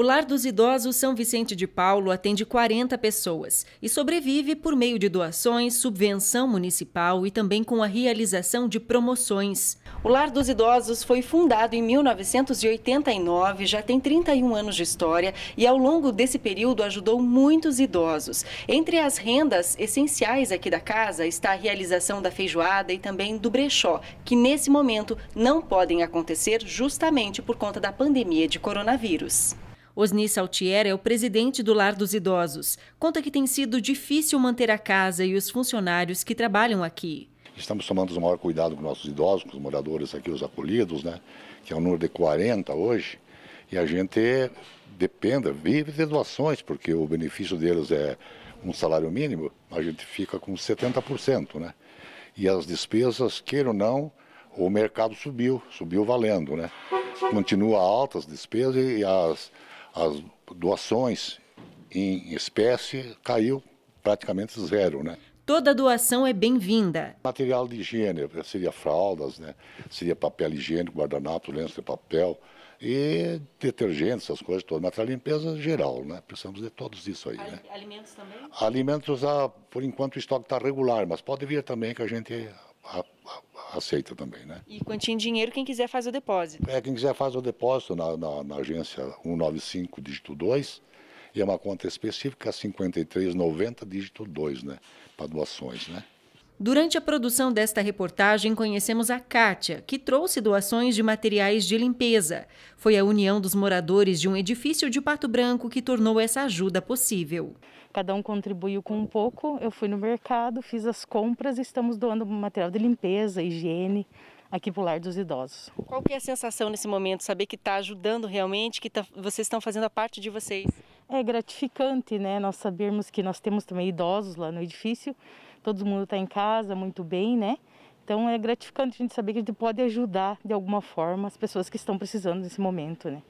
O Lar dos Idosos São Vicente de Paulo atende 40 pessoas e sobrevive por meio de doações, subvenção municipal e também com a realização de promoções. O Lar dos Idosos foi fundado em 1989, já tem 31 anos de história e ao longo desse período ajudou muitos idosos. Entre as rendas essenciais aqui da casa está a realização da feijoada e também do brechó, que nesse momento não podem acontecer justamente por conta da pandemia de coronavírus. Osni Saltier é o presidente do Lar dos Idosos. Conta que tem sido difícil manter a casa e os funcionários que trabalham aqui. Estamos tomando o maior cuidado com nossos idosos, com os moradores aqui, os acolhidos, né? que é um número de 40 hoje. E a gente dependa, vive de doações, porque o benefício deles é um salário mínimo, a gente fica com 70%. Né? E as despesas, queira ou não, o mercado subiu, subiu valendo. Né? Continua altas as despesas e as, as doações em espécie caiu praticamente zero, né? Toda doação é bem-vinda. Material de higiene, seria fraldas, né? seria papel higiênico, guardanapo, lenço de papel e detergentes, essas coisas todas. Mas a limpeza geral, né? Precisamos de todos isso aí, né? Alimentos também? Alimentos, ah, por enquanto, o estoque está regular, mas pode vir também que a gente aceita também, né? E quantia em dinheiro, quem quiser faz o depósito. É, quem quiser faz o depósito na, na, na agência 195, dígito 2, e é uma conta específica 5390, dígito 2, né? Para doações, né? Durante a produção desta reportagem, conhecemos a Kátia, que trouxe doações de materiais de limpeza. Foi a união dos moradores de um edifício de Pato Branco que tornou essa ajuda possível. Cada um contribuiu com um pouco. Eu fui no mercado, fiz as compras e estamos doando material de limpeza, higiene, aqui para o Lar dos Idosos. Qual que é a sensação nesse momento? Saber que está ajudando realmente, que tá, vocês estão fazendo a parte de vocês? É gratificante, né? Nós sabermos que nós temos também idosos lá no edifício todo mundo está em casa muito bem, né? Então é gratificante a gente saber que a gente pode ajudar de alguma forma as pessoas que estão precisando nesse momento, né?